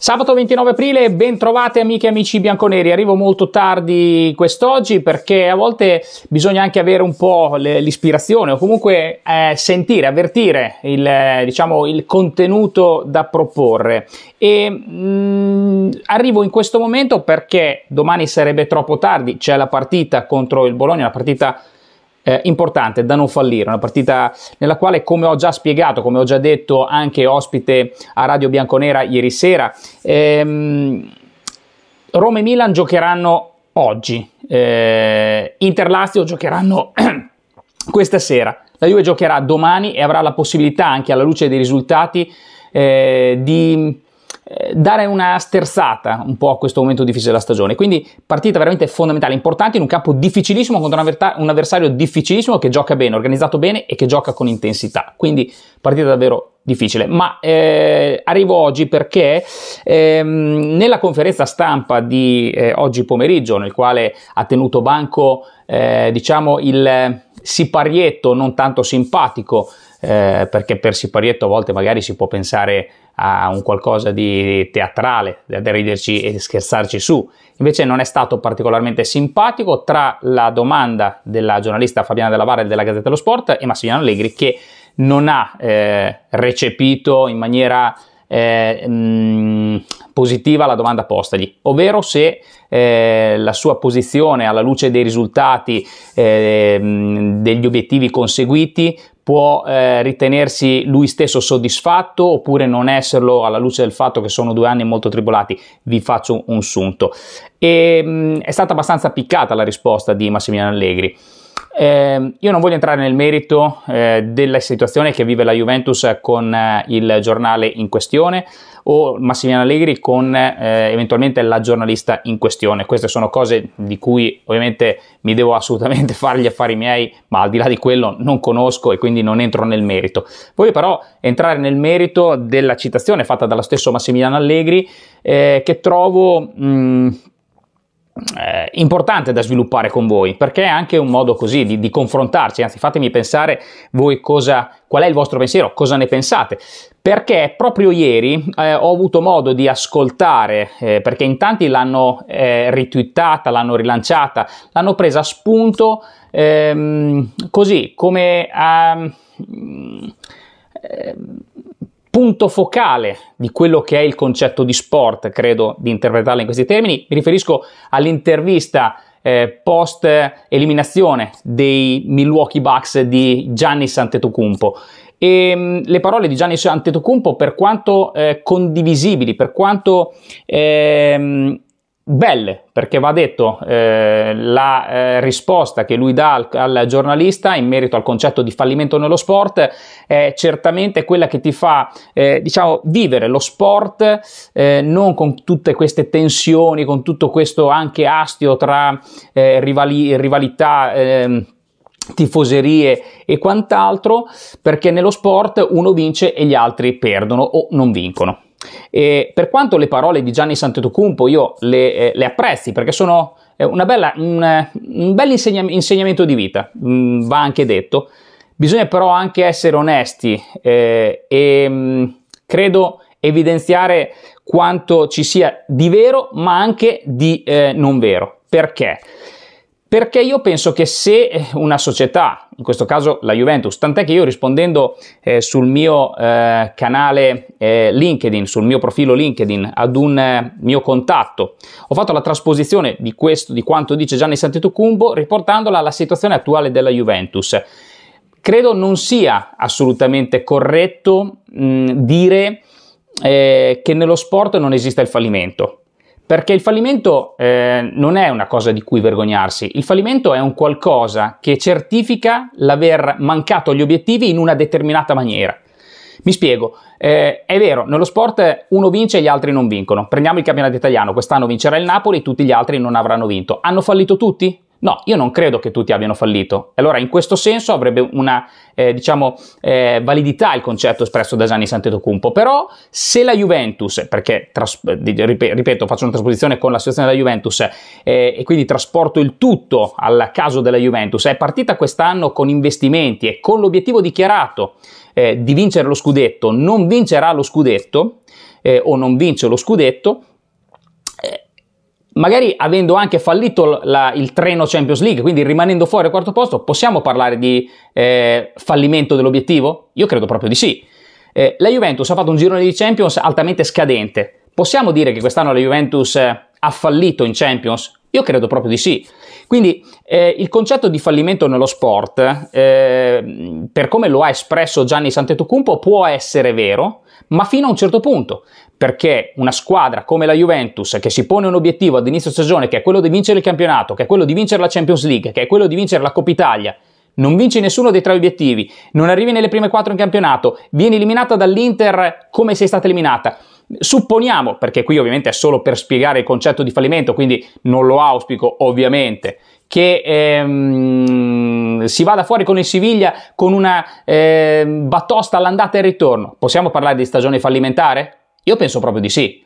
Sabato 29 aprile, ben trovate amiche e amici bianconeri. Arrivo molto tardi quest'oggi perché a volte bisogna anche avere un po' l'ispirazione o comunque eh, sentire, avvertire il, diciamo, il, contenuto da proporre. E mh, mm, arrivo in questo momento perché domani sarebbe troppo tardi, c'è la partita contro il Bologna, la partita eh, importante da non fallire, una partita nella quale, come ho già spiegato, come ho già detto anche ospite a Radio Bianconera ieri sera, ehm, Roma e Milan giocheranno oggi, eh, Interlazio giocheranno questa sera, la Juve giocherà domani e avrà la possibilità anche alla luce dei risultati eh, di eh, dare una sterzata un po' a questo momento difficile della stagione. Quindi partita veramente fondamentale, importante in un campo difficilissimo contro un avversario difficilissimo che gioca bene, organizzato bene e che gioca con intensità. Quindi partita davvero difficile. Ma eh, arrivo oggi perché ehm, nella conferenza stampa di eh, oggi pomeriggio, nel quale ha tenuto banco eh, diciamo il eh, siparietto non tanto simpatico eh, perché per siparietto a volte magari si può pensare a un qualcosa di teatrale, da riderci e scherzarci su. Invece non è stato particolarmente simpatico tra la domanda della giornalista Fabiana Della Vare della Gazzetta dello Sport e Massimiliano Allegri che non ha eh, recepito in maniera eh, mh, positiva alla domanda postagli, ovvero se eh, la sua posizione alla luce dei risultati eh, degli obiettivi conseguiti può eh, ritenersi lui stesso soddisfatto oppure non esserlo alla luce del fatto che sono due anni molto tribolati, vi faccio un sunto. E, mh, è stata abbastanza piccata la risposta di Massimiliano Allegri. Eh, io non voglio entrare nel merito eh, della situazione che vive la Juventus con eh, il giornale in questione o Massimiliano Allegri con eh, eventualmente la giornalista in questione. Queste sono cose di cui ovviamente mi devo assolutamente fare gli affari miei, ma al di là di quello non conosco e quindi non entro nel merito. Voglio però entrare nel merito della citazione fatta dallo stesso Massimiliano Allegri eh, che trovo mh, mm, eh, importante da sviluppare con voi, perché è anche un modo così di, di confrontarci, anzi fatemi pensare voi cosa, qual è il vostro pensiero, cosa ne pensate. Perché proprio ieri eh, ho avuto modo di ascoltare, eh, perché in tanti l'hanno eh, ritwittata, l'hanno rilanciata, l'hanno presa a spunto ehm, così come a... Ehm, punto focale di quello che è il concetto di sport, credo di interpretarla in questi termini. Mi riferisco all'intervista eh, post eliminazione dei Milwaukee Bucks di Gianni Santetocumpo. E ehm, le parole di Gianni Santetocumpo, per quanto eh, condivisibili, per quanto ehm, belle, perché va detto eh, la eh, risposta che lui dà al, al, giornalista in merito al concetto di fallimento nello sport è certamente quella che ti fa eh, diciamo vivere lo sport eh, non con tutte queste tensioni, con tutto questo anche astio tra eh, rivali, rivalità ehm, tifoserie e quant'altro, perché nello sport uno vince e gli altri perdono o non vincono. E per quanto le parole di Gianni Santetocumpo io le, eh, le apprezzi perché sono eh, bella, un, eh, un, bel insegna- insegnamento di vita, mh, mm, va anche detto, bisogna però anche essere onesti eh, e mh, mm, credo evidenziare quanto ci sia di vero ma anche di eh, non vero. Perché? Perché io penso che se eh, una società, in questo caso la Juventus, tant'è che io rispondendo eh, sul mio eh, canale eh, LinkedIn, sul mio profilo LinkedIn, ad un eh, mio contatto, ho fatto la trasposizione di questo, di quanto dice Gianni Santetucumbo, riportandola alla situazione attuale della Juventus. Credo non sia assolutamente corretto mh, dire eh, che nello sport non esista il fallimento perché il fallimento eh, non è una cosa di cui vergognarsi, il fallimento è un qualcosa che certifica l'aver mancato gli obiettivi in una determinata maniera. Mi spiego, eh, è vero, nello sport uno vince e gli altri non vincono. Prendiamo il campionato italiano, quest'anno vincerà il Napoli, tutti gli altri non avranno vinto. Hanno fallito tutti? No, io non credo che tutti abbiano fallito. Allora, in questo senso avrebbe una, eh, diciamo, eh, validità il concetto espresso da Gianni Santetocumpo. Però, se la Juventus, perché, tras- eh, ripeto, faccio una trasposizione con la situazione della Juventus eh, e quindi trasporto il tutto al caso della Juventus, è partita quest'anno con investimenti e con l'obiettivo dichiarato eh, di vincere lo scudetto, non vincerà lo scudetto eh, o non vince lo scudetto, magari avendo anche fallito la, il treno Champions League, quindi rimanendo fuori al quarto posto, possiamo parlare di eh, fallimento dell'obiettivo? Io credo proprio di sì. Eh, la Juventus ha fatto un girone di Champions altamente scadente. Possiamo dire che quest'anno la Juventus ha fallito in Champions? Io credo proprio di sì. Quindi eh, il concetto di fallimento nello sport, eh, per come lo ha espresso Gianni Santetocumpo, può essere vero, ma fino a un certo punto, perché una squadra come la Juventus che si pone un obiettivo ad inizio stagione che è quello di vincere il campionato, che è quello di vincere la Champions League, che è quello di vincere la Coppa Italia, non vinci nessuno dei tre obiettivi, non arrivi nelle prime quattro in campionato, vieni eliminata dall'Inter come sei stata eliminata Supponiamo, perché qui ovviamente è solo per spiegare il concetto di fallimento, quindi non lo auspico ovviamente, che ehm, si vada fuori con il Siviglia con una eh, batosta all'andata e ritorno. Possiamo parlare di stagione fallimentare? Io penso proprio di sì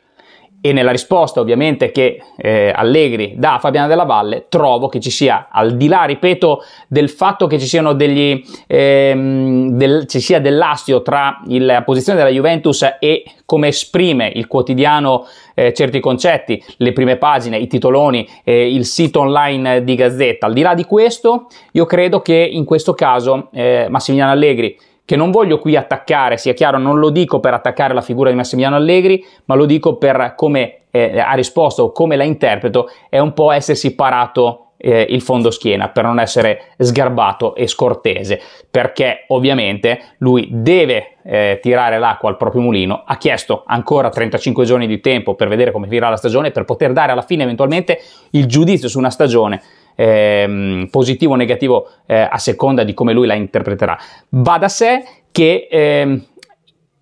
e nella risposta ovviamente che eh, Allegri dà a Fabiana della Valle trovo che ci sia, al di là, ripeto, del fatto che ci, siano degli, ehm, del, ci sia dell'astio tra il, la posizione della Juventus e come esprime il quotidiano eh, certi concetti, le prime pagine, i titoloni, eh, il sito online di Gazzetta, al di là di questo io credo che in questo caso eh, Massimiliano Allegri che non voglio qui attaccare, sia chiaro, non lo dico per attaccare la figura di Massimiliano Allegri, ma lo dico per come eh, ha risposto, come la interpreto, è un po' essersi parato eh, il fondo schiena per non essere sgarbato e scortese, perché ovviamente lui deve eh, tirare l'acqua al proprio mulino, ha chiesto ancora 35 giorni di tempo per vedere come finirà la stagione, per poter dare alla fine eventualmente il giudizio su una stagione ehm, positivo o negativo eh, a seconda di come lui la interpreterà. Va da sé che ehm,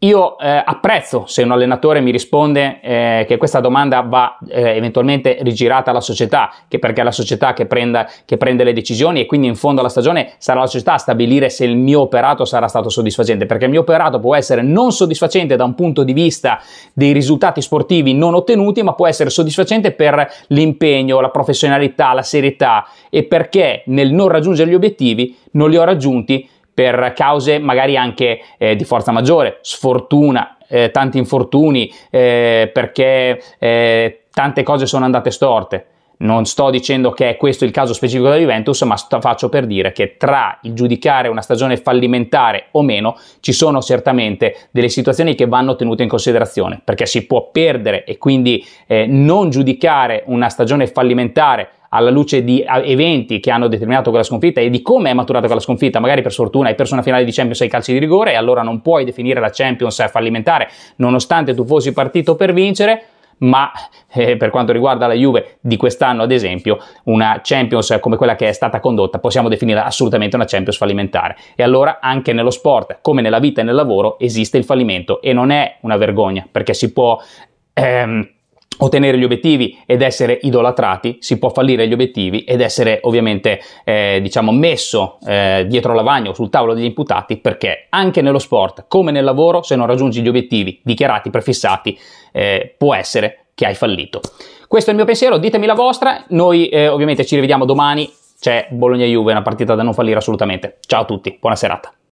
io eh, apprezzo se un allenatore mi risponde eh, che questa domanda va eh, eventualmente rigirata alla società, che perché è la società che, prenda, che, prende le decisioni e quindi in fondo alla stagione sarà la società a stabilire se il mio operato sarà stato soddisfacente, perché il mio operato può essere non soddisfacente da un punto di vista dei risultati sportivi non ottenuti, ma può essere soddisfacente per l'impegno, la professionalità, la serietà e perché nel non raggiungere gli obiettivi non li ho raggiunti per cause magari anche eh, di forza maggiore, sfortuna, eh, tanti infortuni, eh, perché eh, tante cose sono andate storte. Non sto dicendo che è questo il caso specifico della Juventus, ma sto, faccio per dire che tra il giudicare una stagione fallimentare o meno ci sono certamente delle situazioni che vanno tenute in considerazione, perché si può perdere e quindi eh, non giudicare una stagione fallimentare alla luce di eventi che hanno determinato quella sconfitta e di come è maturata quella sconfitta, magari per fortuna hai perso una finale di Champions ai calci di rigore e allora non puoi definire la Champions fallimentare nonostante tu fossi partito per vincere, ma eh, per quanto riguarda la Juve di quest'anno, ad esempio, una Champions come quella che è stata condotta possiamo definirla assolutamente una Champions fallimentare. E allora anche nello sport, come nella vita e nel lavoro, esiste il fallimento e non è una vergogna perché si può... Ehm, ottenere gli obiettivi ed essere idolatrati, si può fallire gli obiettivi ed essere ovviamente eh, diciamo messo eh, dietro la lavagna o sul tavolo degli imputati perché anche nello sport come nel lavoro se non raggiungi gli obiettivi dichiarati prefissati eh, può essere che hai fallito. Questo è il mio pensiero, ditemi la vostra, noi eh, ovviamente ci rivediamo domani, c'è Bologna-Juve, una partita da non fallire assolutamente. Ciao a tutti, buona serata.